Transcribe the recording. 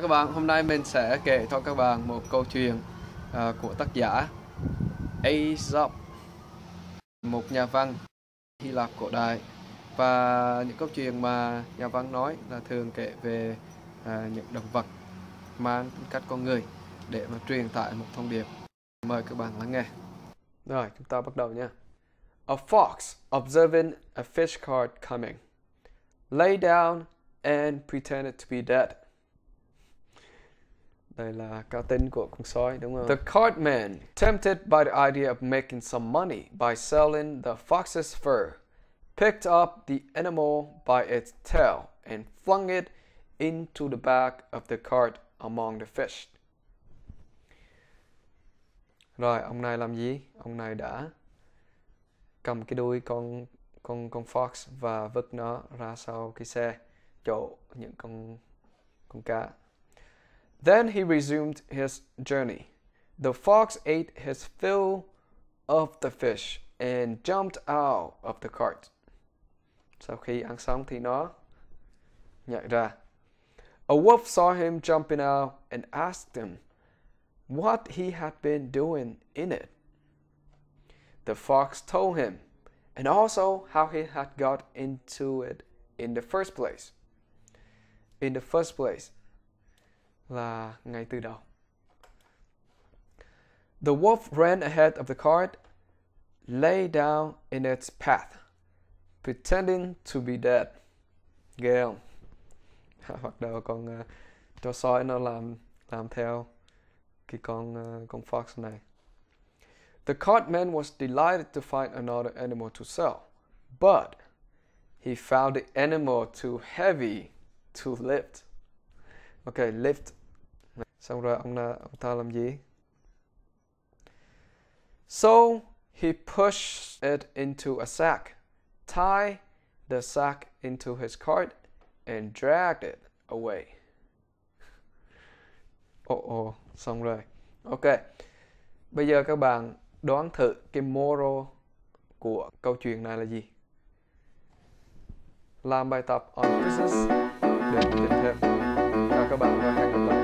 các bạn, hôm nay mình sẽ kể cho các bạn một câu chuyện uh, của tác giả Aesop Một nhà văn Hy Lạp cổ đại Và những câu chuyện mà nhà văn nói là thường kể về uh, những động vật mang tính cách con người để mà truyền tải một thông điệp Mời các bạn lắng nghe Rồi, chúng ta bắt đầu nha A fox observing a fish cart coming lay down and pretended to be dead đây là cái tên của con sói đúng không? The cartman, tempted by the idea of making some money by selling the fox's fur, picked up the animal by its tail and flung it into the back of the cart among the fish. Rồi, ông này làm gì? Ông này đã cầm cái đuôi con con con fox và vứt nó ra sau cái xe chỗ những con con cá Then he resumed his journey. The fox ate his fill of the fish and jumped out of the cart. Sau khi ăn xong thì nó nhảy ra. A wolf saw him jumping out and asked him what he had been doing in it. The fox told him and also how he had got into it in the first place. In the first place, là ngay từ đầu. The wolf ran ahead of the cart, lay down in its path, pretending to be dead. Ghê không? Hoặc đầu con uh, cho sói nó làm làm theo cái con uh, con fox này. The cartman was delighted to find another animal to sell, but he found the animal too heavy to lift. Okay, lift Xong rồi ông, ông ta làm gì? So he pushed it into a sack, tied the sack into his cart and dragged it away. oh, oh, xong rồi. Ok. Bây giờ các bạn đoán thử cái moral của câu chuyện này là gì? Làm bài tập on business để tìm thêm. Và các bạn và hẹn gặp lại.